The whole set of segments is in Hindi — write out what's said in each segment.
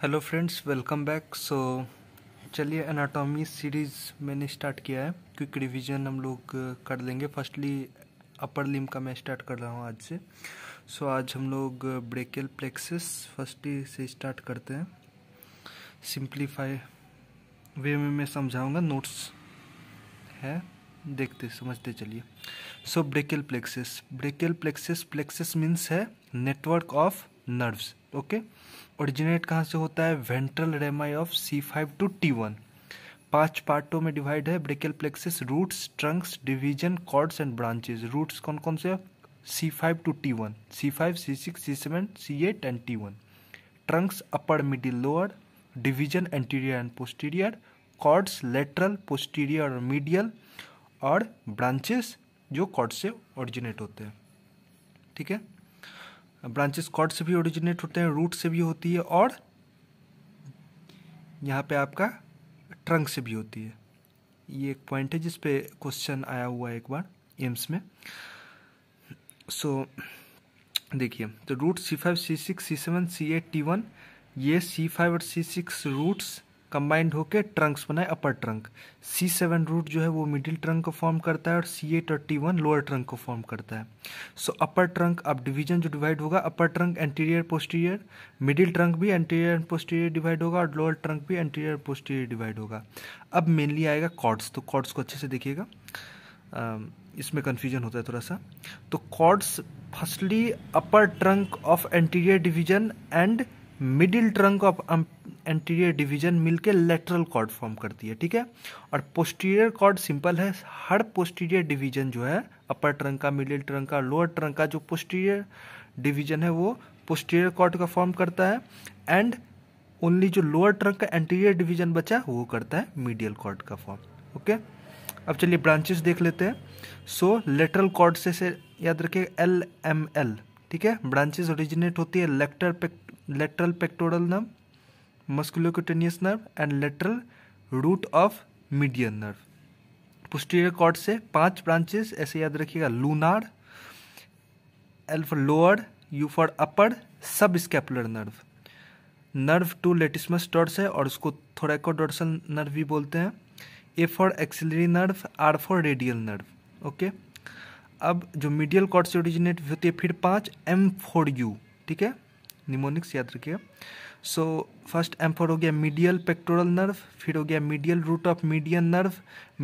hello friends welcome back so चलिए एनाटॉमी सीरीज़ मैंने स्टार्ट किया है क्विक रिवीजन हम लोग uh, कर लेंगे फर्स्टली अपर लिम का मैं स्टार्ट कर रहा हूँ आज से सो so, आज हम लोग ब्रेकल प्लेक्सिस फर्स्टली से स्टार्ट करते हैं सिंप्लीफाई वे में मैं समझाऊँगा नोट्स है देखते समझते चलिए so brachial plexus brachial plexus plexus means है network of nerves okay originate कहाँ से होता है ventral rami of C five to T one पांच पार्टों में डिवाइड है brachial plexus roots trunks division cords and branches roots कौन कौन से C five to T one C five C six C seven C eight and T one trunks upper middle lower division anterior and posterior chords lateral posterior और मीडियल और ब्रांचेस जो कॉर्ड से ओरिजिनेट होते हैं ठीक है ब्रांचेस कॉर्ड से भी ओरिजिनेट होते हैं रूट से भी होती है और यहाँ पे आपका ट्रंक से भी होती है ये एक पॉइंट है जिस पे क्वेश्चन आया हुआ है एक बार एम्स में सो so, देखिए तो root C five C six C seven C eight T one ये सी फाइव और सी सिक्स रूट्स कंबाइंड होकर ट्रंक्स बनाए upper trunk C seven root जो है वो मिडिल ट्रंक को फॉर्म करता है और सी ए थर्टी वन लोअर ट्रंक को फॉर्म करता है सो अपर ट्रंक अब डिवीजन जो डिवाइड होगा upper trunk anterior posterior middle trunk भी एंटीरियर एंड पोस्टीरियर डिवाइड होगा और लोअर ट्रंक भी एंटीरियर पोस्टीरियर डिवाइड होगा अब मेनली आएगा कॉर्ड्स तो कॉर्ड्स को अच्छे से देखिएगा इसमें कन्फ्यूजन होता है थोड़ा सा तो cords firstly upper trunk of anterior division and middle trunk of anterior division मिलके लेटरल कॉर्ड फॉर्म करती है ठीक है और पोस्टीरियर कॉर्ड सिंपल है हर पोस्टीरियर डिवीजन जो है अपर ट्रंक का मिडिल ट्रंक का लोअर ट्रंक का जो पोस्टीरियर डिवीजन है वो पोस्टीरियर कॉर्ड का फॉर्म करता है एंड ओनली जो लोअर ट्रंक का एंटीरियर डिवीजन बचा वो करता है मीडियल कॉर्ड का फॉर्म ओके अब चलिए ब्रांचेस देख लेते हैं सो लेटरल कॉर्ड से, याद रखिए एल एम एल ठीक है ब्रांचेस ओरिजिनेट होती है लेक्टर पेक्ट lateral pectoral nerve musculocutaneous nerve and lateral root of median nerve posterior cord से पांच ब्रांचेस ऐसे याद रखिएगा lunar L for lower U for upper subscapular nerve nerve to latissimus dorsi है और उसको थोरेकोडोर्सल नर्व भी बोलते हैं A for axillary nerve R for radial nerve okay अब जो मीडियल कॉर्ड से ओरिजिनेट होती है फिर पांच एम फॉर यू ठीक है निमोनिक्स याद रखिएगा सो फर्स्ट एम फॉर हो गया मीडियल पेक्टोरल नर्व फिर हो गया medial root of median nerve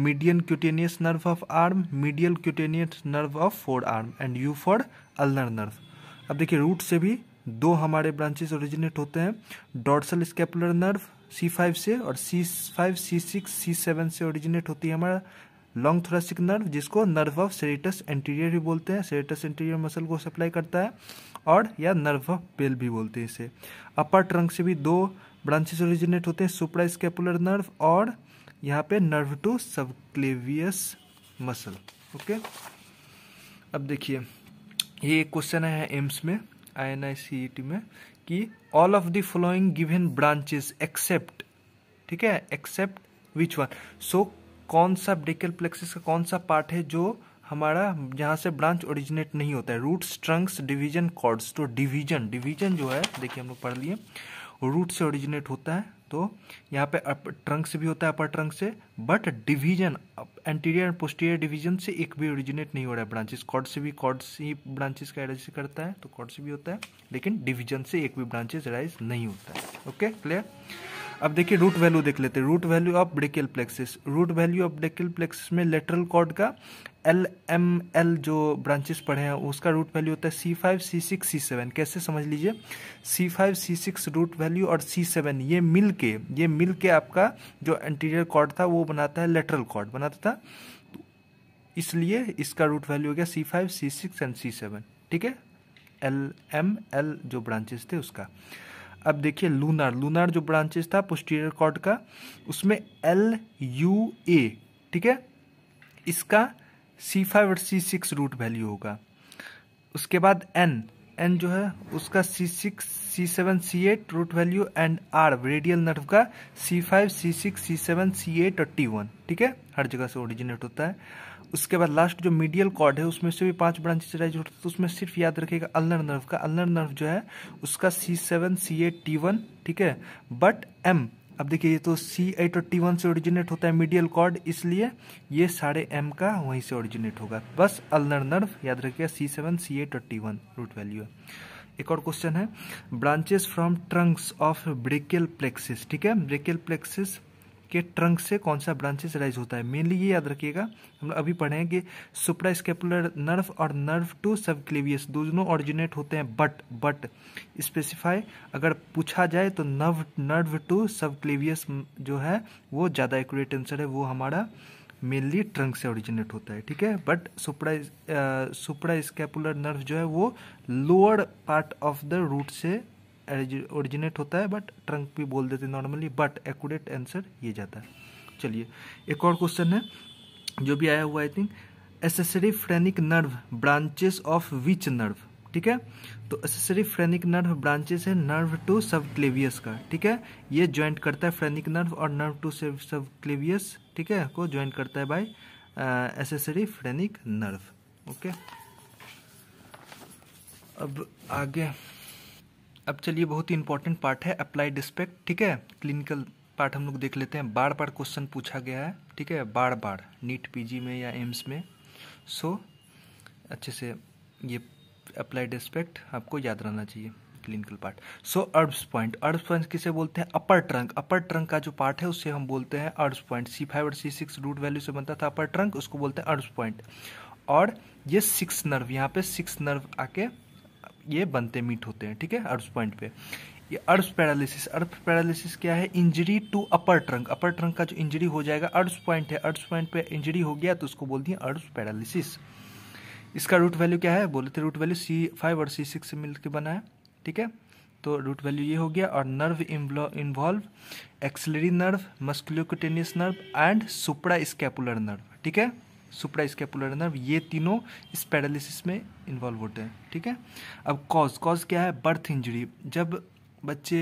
median cutaneous nerve of arm medial cutaneous nerve of forearm and U for ulnar nerve अब देखिए रूट से भी दो हमारे ब्रांचेस ओरिजिनेट होते हैं dorsal scapular nerve C five से और C five C six C seven से ओरिजिनेट होती है हमारा लॉन्ग थोरेसिक नर्व जिसको नर्व ऑफ सेरेटस एंटीरियर भी बोलते हैं सेरेटस एंटीरियर मसल को सप्लाई करता है और या नर्व ऑफ पेल भी बोलते हैं इसे अपर ट्रंक से भी दो ब्रांचेस ओरिजिनेट होते हैं सुपरा स्केपुलर नर्व और यहाँ पे nerve to subclavius muscle okay अब देखिए ये एक क्वेश्चन है एम्स में आई e में कि all of the following given branches except ठीक है एक्सेप्ट विच वन सो कौन सा ब्रेकल प्लेक्सिस का कौन सा पार्ट है जो हमारा जहाँ से ब्रांच ओरिजिनेट नहीं होता है रूट स्ट्रंक्स डिवीजन कॉर्ड्स तो डिवीजन डिवीजन जो है देखिए हम लोग पढ़ लिए रूट से ओरिजिनेट होता है तो यहाँ पे अपर ट्रंक से भी होता है अपर ट्रंक से but division anterior and posterior division से एक भी ओरिजिनेट नहीं हो रहा है ब्रांचेस कॉर्ड से भी कॉर्ड से ही ब्रांचेस का एडज करता है तो कॉर्ड से भी होता है लेकिन डिवीजन से एक भी ब्रांचेस एराइज नहीं होता है ओके क्लियर अब देखिए रूट वैल्यू देख लेते हैं root value of brachial plexus root value of brachial plexus में लेटरल कॉर्ड का एल एम एल जो ब्रांचेस पढ़े हैं उसका रूट वैल्यू होता है C five C six C seven कैसे समझ लीजिए C five C six root value और सी सेवन ये मिल के ये मिल के आपका जो एंटीरियर कॉर्ड था वो बनाता है लेटरल कॉर्ड बनाता था तो इसलिए इसका रूट वैल्यू हो गया C five C six and C seven ठीक है एल एम एल जो ब्रांचेस थे उसका अब देखिए लूनार लूनार जो ब्रांचेस था पोस्टीरियर कॉर्ड का उसमें एल यू ए ठीक है इसका सी फाइव और सी सिक्स रूट वैल्यू होगा उसके बाद एन एन जो है उसका C six C seven C eight root value and R radial nerve का C five C six C seven C eight और टी वन ठीक है हर जगह से ओरिजिनेट होता है उसके बाद लास्ट जो मीडियल कॉर्ड है उसमें से भी पांच ब्रांचेस राइज होता है तो उसमें सिर्फ याद रखेगा अल्नर नर्व का अल्नर नर्व जो है उसका C seven C eight T one ठीक है बट एम अब देखिए ये तो सी एट और टी वन से ओरिजिनेट होता है मीडियल कॉर्ड इसलिए ये साढ़े एम का वहीं से ओरिजिनेट होगा बस अल्नर नर्व याद रखेगा सी सेवन सी एट और टी वन रूट वैल्यू है एक और क्वेश्चन है branches from trunks of brachial plexus ठीक है ब्रेकियल प्लेक्सिस के ट्रंक से कौन सा ब्रांचेस राइज होता है मेनली ये याद रखिएगा हम लोग अभी पढ़े हैं कि सुप्रा स्केपुलर नर्व और नर्व टू सबक्लिवियस दोनों ऑरिजिनेट होते हैं बट बट स्पेसिफाई अगर पूछा जाए तो नर्व नर्व टू सबक्लिवियस जो है वो ज़्यादा एक्यूरेट आंसर है वो हमारा मेनली ट्रंक से ऑरिजिनेट होता है ठीक है but supra supra scapular nerve जो है वो lower part of the root से ओरिजिनेट होता है बट ट्रंक भी बोल देते हैं नॉर्मली बट एक्यूरेट आंसर ये जाता है चलिए एक और क्वेश्चन है जो भी आया हुआ I think accessory phrenic nerve branches of which nerve ठीक है तो एसेसरी फ्रेनिक नर्व ब्रांचेस है नर्व टू सब क्लेवियस का ठीक है ये ज्वाइंट करता है फ्रेनिक नर्व और नर्व टू सब क्लेवियस ठीक है को ज्वाइंट करता है by accessory phrenic nerve okay अब आगे अब चलिए बहुत ही इंपॉर्टेंट पार्ट है अप्लाइड डिस्पेक्ट ठीक है क्लिनिकल पार्ट हम लोग देख लेते हैं बार बार क्वेश्चन पूछा गया है ठीक है बार बार नीट पीजी में या एम्स में सो अच्छे से ये अप्लाइड एस्पेक्ट आपको याद रहना चाहिए clinical part so Erb's point Erb's point किसे बोलते हैं अपर ट्रंक अपर ट्रंक का जो पार्ट है उसे हम बोलते हैं अर्ब्स पॉइंट सी फाइव और सी सिक्स रूट वैल्यू से बनता था अपर ट्रंक उसको बोलते हैं अर्ब्स पॉइंट और ये सिक्स नर्व यहाँ पे सिक्स नर्व आके ये बनते मीट होते हैं ठीक है अर्थ पॉइंट पे ये अर्थ पैरालिसिस अर्थ पैरालिसिस क्या है injury to upper trunk upper trunk का जो इंजरी हो जाएगा अर्थ पॉइंट है अर्थ पॉइंट पे इंजरी हो गया तो उसको बोलते हैं अर्थ पैरालिसिस इसका रूट वैल्यू क्या है बोले थे रूट वैल्यू सी फाइव और सी सिक्स से मिलकर बना है ठीक है तो रूट वैल्यू ये हो गया और nerve involve axillary nerve musculocutaneous nerve and supra scapular nerve ठीक है सुपरा स्केपुलर नर्व ये तीनों इस पैरालिसिस में इन्वॉल्व होते हैं ठीक है अब कॉज कॉज क्या है बर्थ इंजरी जब बच्चे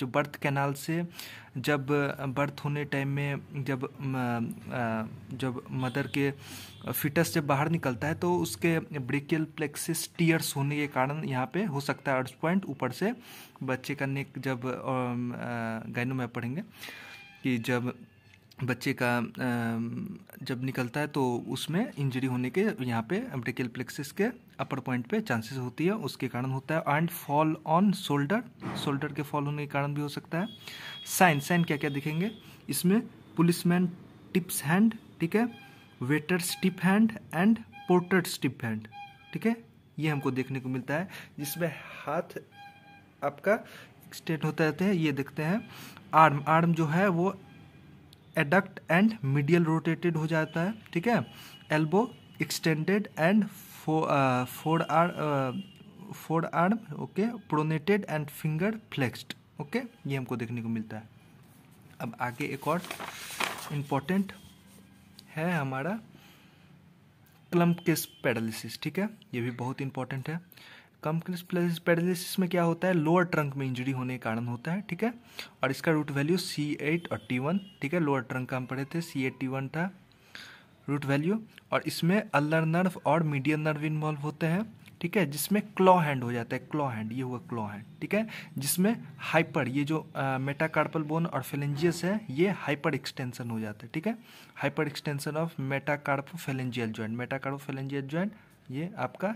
जो बर्थ कैनाल से जब बर्थ होने टाइम में जब जब मदर के फिटस जब बाहर निकलता है तो उसके ब्रिकल प्लेक्सिस टीयर्स होने के कारण यहाँ पे हो सकता है अर्थ पॉइंट ऊपर से बच्चे का नेक जब गाइनो में पढ़ेंगे कि जब बच्चे का जब निकलता है तो उसमें इंजरी होने के यहाँ पे एम्ब्रिकल प्लेक्सिस के अपर पॉइंट पे चांसेस होती है उसके कारण होता है and fall on shoulder shoulder के फॉल होने के कारण भी हो सकता है साइन साइन क्या क्या दिखेंगे इसमें पुलिसमैन टिप्स हैंड ठीक है waiter tip hand and porter tip hand ठीक है ये हमको देखने को मिलता है जिसमें हाथ आपका एक्सटेंड होता रहता है ये देखते हैं आर्म आर्म जो है वो एडक्ट एंड मिडियल रोटेटेड हो जाता है ठीक है elbow extended and forearm forearm okay pronated and finger flexed okay ये हमको देखने को मिलता है अब आगे एक और इम्पॉर्टेंट है हमारा क्लम्प केस पैरालिसिस ठीक है ये भी बहुत इंपॉर्टेंट है कंपनीस पेरालिसिस में क्या होता है लोअर ट्रंक में इंजरी होने के कारण होता है ठीक है और इसका रूट वैल्यू सी एट और टी वन ठीक है लोअर ट्रंक का हम पढ़े थे सी एट टी वन था रूट वैल्यू और इसमें अल्लर नर्व और मीडियल नर्व इन्वॉल्व होते हैं ठीक है जिसमें क्लॉ हैंड हो जाता है क्लॉ हैंड ये हुआ क्लॉ हैंड ठीक है जिसमें हाइपर ये जो मेटाकार्पल बोन और फेलेंजियस है ये हाइपर एक्सटेंशन हो जाता है ठीक है hyperextension of metacarpophalangeal joint metacarpophalangeal joint ये आपका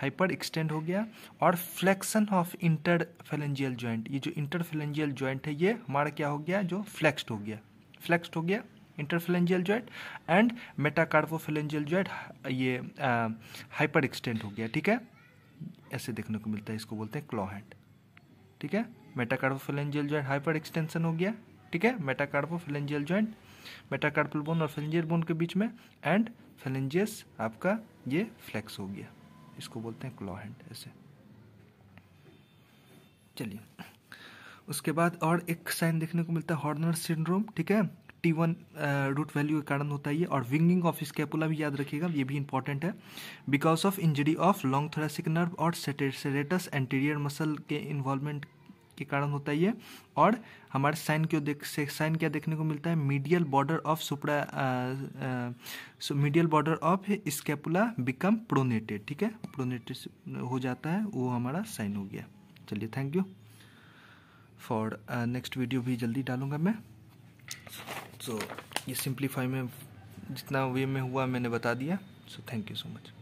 हाइपर एक्सटेंड हो गया और flexion of interphalangeal joint ये जो इंटर फेलेंजियल ज्वाइंट है ये हमारा क्या हो गया जो फ्लेक्स्ड हो गया फ्लेक्स्ड हो गया interphalangeal joint and metacarpophalangeal joint ये हाइपर एक्सटेंड हो गया ठीक है ऐसे देखने को मिलता है इसको बोलते हैं क्लॉ हैंड ठीक है मेटाकार्पोफिलेंजियल ज्वाइंट हाइपर एक्सटेंशन हो गया ठीक है मेटाकार्पोफिलेंजियल ज्वाइंट मेटाकार्पल बोन और फेलेंजियल बोन के बीच में एंड फेलेंजियस आपका ये फ्लेक्स हो गया इसको बोलते हैं क्लॉ हैंड ऐसे चलिए उसके बाद और एक साइन देखने को मिलता है हॉर्नर सिंड्रोम ठीक है टी वन रूट वैल्यू के कारण होता है ये और विंगिंग ऑफ स्केपुला भी याद रखिएगा ये भी इंपॉर्टेंट है because of injury of long thoracic nerve और सेटेरेटस एंटीरियर मसल के इन्वॉल्वमेंट के कारण होता है ये और हमारे साइन क्यों देख साइन क्या देखने को मिलता है medial border of supra medial border of scapula become pronated ठीक है प्रोनेटेड हो जाता है वो हमारा साइन हो गया चलिए thank you for next video भी जल्दी डालूंगा मैं सो so, ये सिंप्लीफाई में जितना वे में हुआ मैंने बता दिया so thank you so much